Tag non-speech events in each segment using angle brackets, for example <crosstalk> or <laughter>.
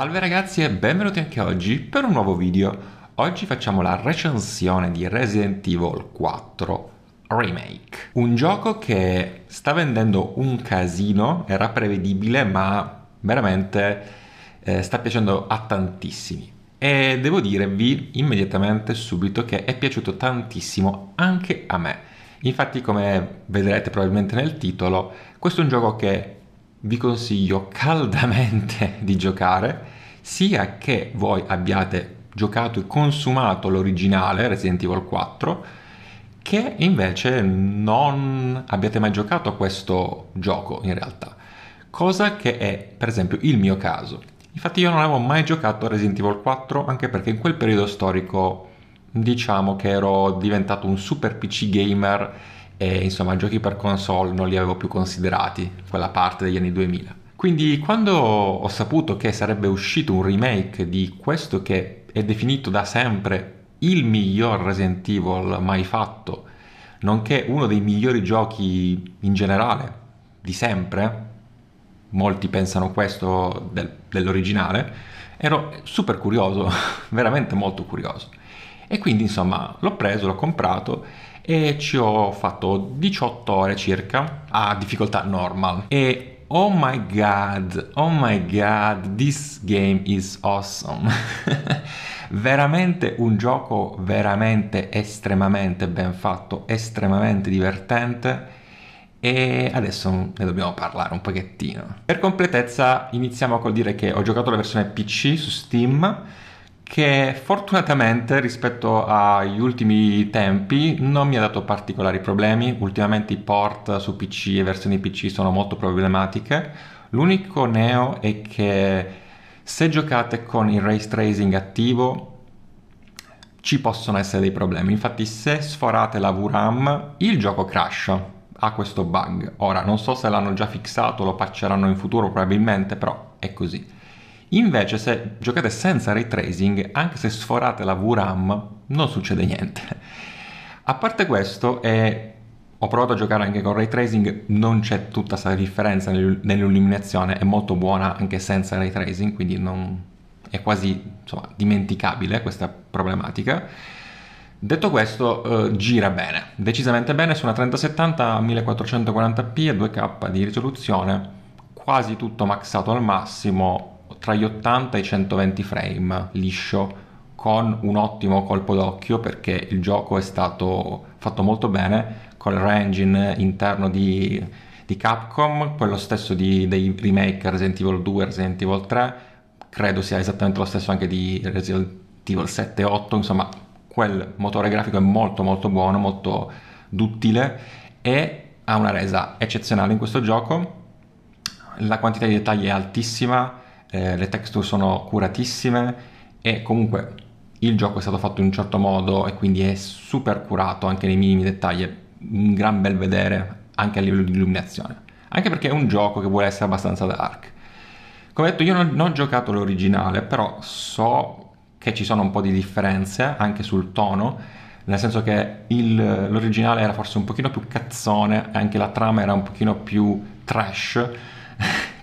Salve ragazzi e benvenuti anche oggi per un nuovo video. Oggi facciamo la recensione di Resident Evil 4 Remake. Un gioco che sta vendendo un casino, era prevedibile ma veramente eh, sta piacendo a tantissimi. E devo dirvi immediatamente subito che è piaciuto tantissimo anche a me. Infatti come vedrete probabilmente nel titolo, questo è un gioco che vi consiglio caldamente <laughs> di giocare, sia che voi abbiate giocato e consumato l'originale Resident Evil 4, che invece non abbiate mai giocato a questo gioco in realtà. Cosa che è per esempio il mio caso. Infatti io non avevo mai giocato a Resident Evil 4 anche perché in quel periodo storico diciamo che ero diventato un super PC gamer e insomma giochi per console non li avevo più considerati, quella parte degli anni 2000. Quindi quando ho saputo che sarebbe uscito un remake di questo che è definito da sempre il miglior Resident Evil mai fatto, nonché uno dei migliori giochi in generale di sempre, molti pensano questo del, dell'originale, ero super curioso, <laughs> veramente molto curioso. E quindi insomma l'ho preso, l'ho comprato e ci ho fatto 18 ore circa a difficoltà normal e Oh my god, oh my god, this game is awesome. <laughs> veramente un gioco veramente estremamente ben fatto, estremamente divertente e adesso ne dobbiamo parlare un pochettino. Per completezza iniziamo col dire che ho giocato la versione PC su Steam che fortunatamente rispetto agli ultimi tempi non mi ha dato particolari problemi. Ultimamente i port su PC e versioni PC sono molto problematiche. L'unico neo è che se giocate con il ray tracing attivo ci possono essere dei problemi. Infatti se sforate la VRAM il gioco crasha ha questo bug. Ora non so se l'hanno già fissato, lo patcheranno in futuro probabilmente, però è così. Invece se giocate senza ray tracing, anche se sforate la VRAM, non succede niente. A parte questo, eh, ho provato a giocare anche con ray tracing, non c'è tutta questa differenza nell'illuminazione, è molto buona anche senza ray tracing, quindi non, è quasi insomma, dimenticabile questa problematica. Detto questo, eh, gira bene, decisamente bene su una 3070 a 1440p e 2K di risoluzione, quasi tutto maxato al massimo, tra gli 80 e i 120 frame liscio con un ottimo colpo d'occhio perché il gioco è stato fatto molto bene con il engine interno di, di Capcom, quello stesso di, dei remake Resident Evil 2, Resident Evil 3, credo sia esattamente lo stesso anche di Resident Evil 7 e 8, insomma quel motore grafico è molto molto buono, molto duttile e ha una resa eccezionale in questo gioco, la quantità di dettagli è altissima, eh, le texture sono curatissime e comunque il gioco è stato fatto in un certo modo e quindi è super curato anche nei minimi dettagli, è un gran bel vedere anche a livello di illuminazione, anche perché è un gioco che vuole essere abbastanza dark. Come detto io non, non ho giocato l'originale, però so che ci sono un po' di differenze anche sul tono, nel senso che il, l'originale era forse un pochino più cazzone, anche la trama era un pochino più trash,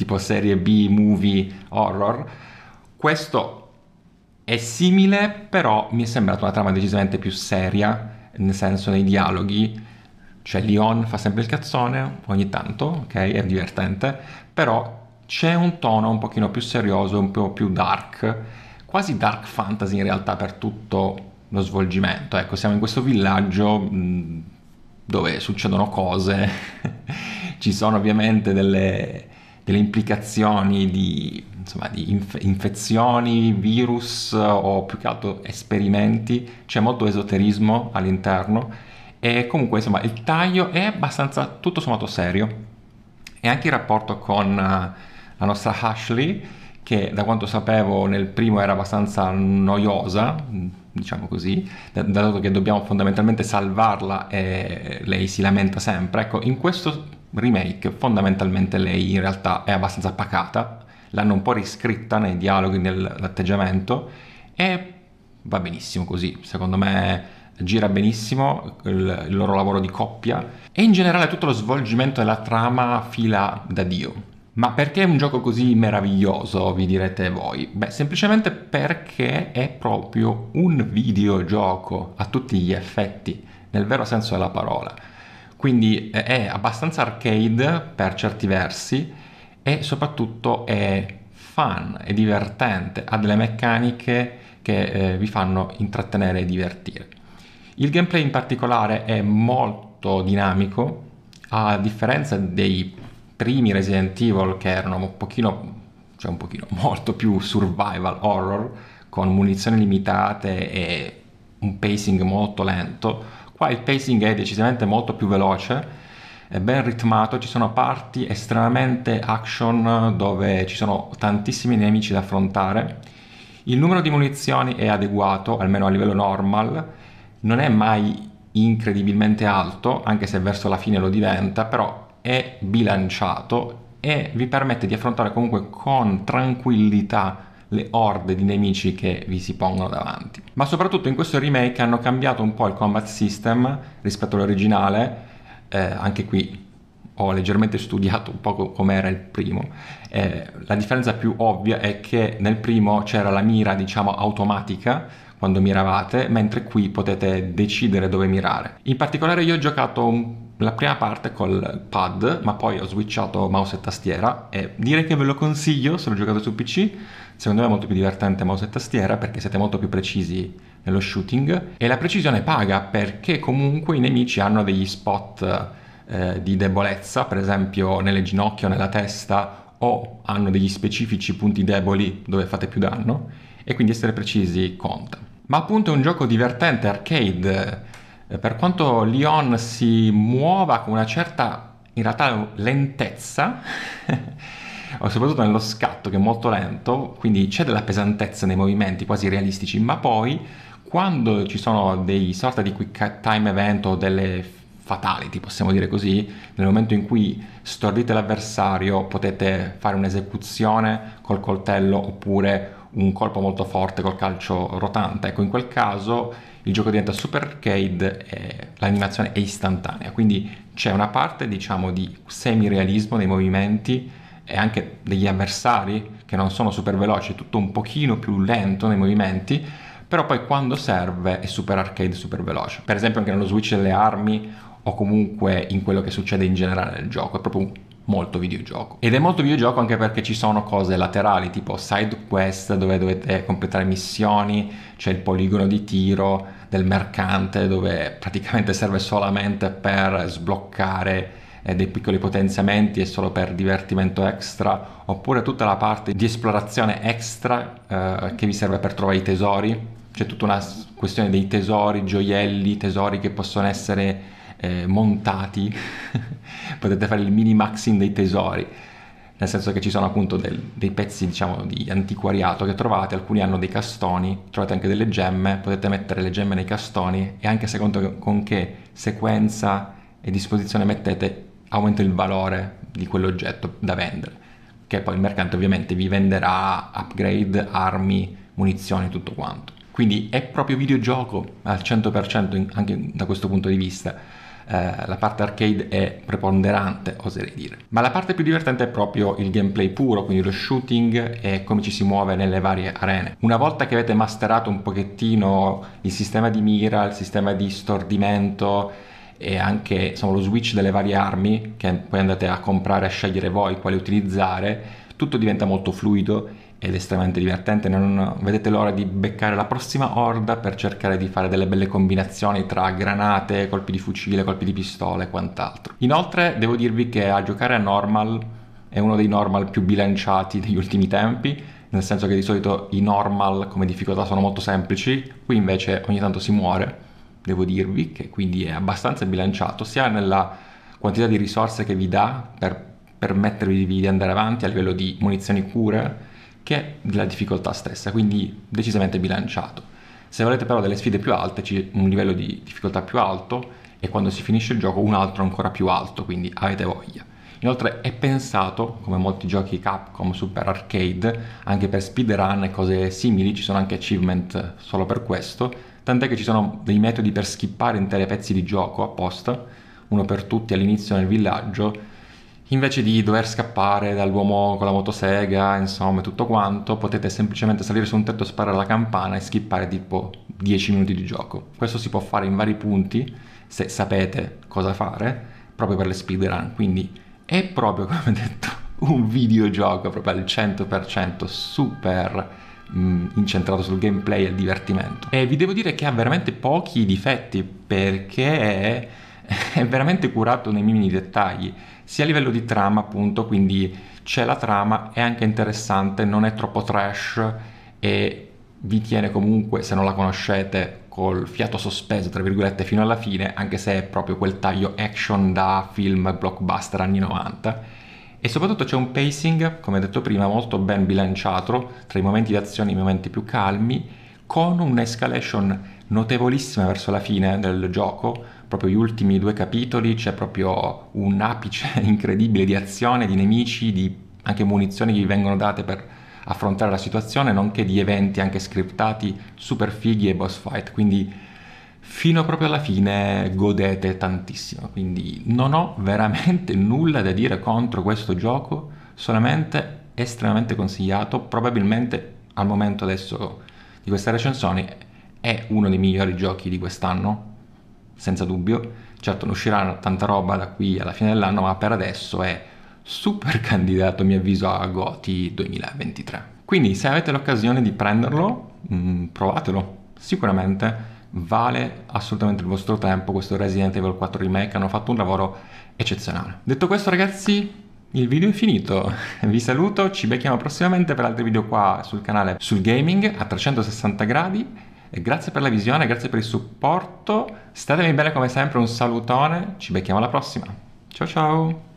tipo serie B, movie, horror. Questo è simile, però mi è sembrata una trama decisamente più seria, nel senso nei dialoghi. Cioè Leon fa sempre il cazzone, ogni tanto, ok? È divertente, però c'è un tono un pochino più serioso, un po' più dark, quasi dark fantasy in realtà per tutto lo svolgimento. Ecco, siamo in questo villaggio dove succedono cose, <laughs> ci sono ovviamente delle delle implicazioni di, insomma, di inf- infezioni, virus eh, o più che altro esperimenti, c'è molto esoterismo all'interno e comunque insomma il taglio è abbastanza tutto sommato serio e anche il rapporto con eh, la nostra Ashley che da quanto sapevo nel primo era abbastanza noiosa, diciamo così, dato che dobbiamo fondamentalmente salvarla e lei si lamenta sempre. Ecco, in questo remake fondamentalmente lei in realtà è abbastanza pacata, l'hanno un po' riscritta nei dialoghi, nell'atteggiamento e va benissimo così, secondo me gira benissimo il, il loro lavoro di coppia e in generale tutto lo svolgimento della trama fila da Dio. Ma perché è un gioco così meraviglioso, vi direte voi? Beh, semplicemente perché è proprio un videogioco a tutti gli effetti, nel vero senso della parola quindi è abbastanza arcade per certi versi e soprattutto è fun, è divertente, ha delle meccaniche che eh, vi fanno intrattenere e divertire. Il gameplay in particolare è molto dinamico, a differenza dei primi Resident Evil che erano un pochino, cioè un pochino, <laughs> molto più survival horror, con munizioni limitate e un pacing molto lento, Qua il pacing è decisamente molto più veloce, è ben ritmato, ci sono parti estremamente action dove ci sono tantissimi nemici da affrontare. Il numero di munizioni è adeguato, almeno a livello normal, non è mai incredibilmente alto, anche se verso la fine lo diventa, però è bilanciato e vi permette di affrontare comunque con tranquillità le orde di nemici che vi si pongono davanti. Ma soprattutto in questo remake hanno cambiato un po' il combat system rispetto all'originale, eh, anche qui ho leggermente studiato un po' com'era il primo. Eh, la differenza più ovvia è che nel primo c'era la mira, diciamo, automatica quando miravate, mentre qui potete decidere dove mirare. In particolare io ho giocato un la prima parte col pad, ma poi ho switchato mouse e tastiera e direi che ve lo consiglio se lo giocate su PC, secondo me è molto più divertente mouse e tastiera perché siete molto più precisi nello shooting e la precisione paga perché comunque i nemici hanno degli spot eh, di debolezza, per esempio nelle ginocchia o nella testa o hanno degli specifici punti deboli dove fate più danno e quindi essere precisi conta. Ma appunto è un gioco divertente, arcade, eh, per quanto Lyon si muova con una certa, in realtà, lentezza, <laughs> soprattutto nello scatto che è molto lento, quindi c'è della pesantezza nei movimenti quasi realistici, ma poi quando ci sono dei sorta di quick time event o delle fatality, possiamo dire così, nel momento in cui stordite l'avversario potete fare un'esecuzione col coltello oppure un colpo molto forte col calcio rotante, ecco in quel caso il gioco diventa super arcade e eh, l'animazione è istantanea, quindi c'è una parte diciamo di semi-realismo nei movimenti e anche degli avversari che non sono super veloci, è tutto un pochino più lento nei movimenti, però poi quando serve è super arcade, super veloce. Per esempio anche nello switch delle armi o comunque in quello che succede in generale nel gioco, è proprio un molto videogioco. Ed è molto videogioco anche perché ci sono cose laterali, tipo side quest dove dovete completare missioni, c'è il poligono di tiro del mercante dove praticamente serve solamente per sbloccare eh, dei piccoli potenziamenti e solo per divertimento extra, oppure tutta la parte di esplorazione extra eh, che vi serve per trovare i tesori, c'è tutta una questione dei tesori, gioielli, tesori che possono essere eh, montati <laughs> potete fare il mini maxing dei tesori nel senso che ci sono appunto del, dei pezzi diciamo di antiquariato che trovate, alcuni hanno dei castoni, trovate anche delle gemme, potete mettere le gemme nei castoni e anche secondo con che sequenza e disposizione mettete aumenta il valore di quell'oggetto da vendere, che poi il mercante ovviamente vi venderà upgrade, armi, munizioni, tutto quanto. Quindi è proprio videogioco al 100% anche da questo punto di vista eh, la parte arcade è preponderante, oserei dire. Ma la parte più divertente è proprio il gameplay puro, quindi lo shooting e come ci si muove nelle varie arene. Una volta che avete masterato un pochettino il sistema di mira, il sistema di stordimento, e anche insomma, lo switch delle varie armi che poi andate a comprare, a scegliere voi quali utilizzare, tutto diventa molto fluido ed estremamente divertente, non vedete l'ora di beccare la prossima orda per cercare di fare delle belle combinazioni tra granate, colpi di fucile, colpi di pistola e quant'altro. Inoltre devo dirvi che a giocare a normal è uno dei normal più bilanciati degli ultimi tempi, nel senso che di solito i normal come difficoltà sono molto semplici, qui invece ogni tanto si muore, devo dirvi, che quindi è abbastanza bilanciato, sia nella quantità di risorse che vi dà per permettervi di andare avanti a livello di munizioni cure, che della difficoltà stessa, quindi decisamente bilanciato. Se volete però delle sfide più alte, un livello di difficoltà più alto e quando si finisce il gioco un altro ancora più alto, quindi avete voglia. Inoltre è pensato, come molti giochi Capcom Super Arcade, anche per speedrun e cose simili, ci sono anche achievement solo per questo, tant'è che ci sono dei metodi per skippare interi pezzi di gioco apposta, uno per tutti all'inizio nel villaggio invece di dover scappare dall'uomo con la motosega, insomma, tutto quanto, potete semplicemente salire su un tetto, sparare la campana e skippare tipo 10 minuti di gioco. Questo si può fare in vari punti, se sapete cosa fare, proprio per le speedrun, quindi è proprio, <laughs> come detto, un videogioco proprio al 100% super mm, incentrato sul gameplay e il divertimento. E vi devo dire che ha veramente pochi difetti perché <laughs> è veramente curato nei minimi dettagli, sia a livello di trama appunto, quindi c'è la trama, è anche interessante, non è troppo trash e vi tiene comunque, se non la conoscete, col fiato sospeso, tra virgolette, fino alla fine, anche se è proprio quel taglio action da film blockbuster anni 90. E soprattutto c'è un pacing, come detto prima, molto ben bilanciato tra i momenti di azione e i momenti più calmi, con un'escalation notevolissima verso la fine del gioco, proprio gli ultimi due capitoli c'è proprio un apice <laughs> incredibile di azione, di nemici, di anche munizioni che vi vengono date per affrontare la situazione, nonché di eventi anche scriptati super fighi e boss fight, quindi fino proprio alla fine godete tantissimo, quindi non ho veramente <laughs> nulla da dire contro questo gioco, solamente estremamente consigliato, probabilmente al momento adesso di questa recensione è uno dei migliori giochi di quest'anno, senza dubbio. Certo, non uscirà tanta roba da qui alla fine dell'anno, ma per adesso è super <laughs> candidato, mi avviso, a Goti 2023. Quindi se avete l'occasione di prenderlo, mm, provatelo, sicuramente vale assolutamente il vostro tempo questo Resident Evil 4 Remake, hanno fatto un lavoro eccezionale. Detto questo ragazzi, il video è finito, <laughs> vi saluto, ci becchiamo prossimamente per altri video qua sul canale sul gaming a 360 gradi e grazie per la visione, grazie per il supporto. Statemi bene come sempre, un salutone. Ci becchiamo alla prossima. Ciao ciao!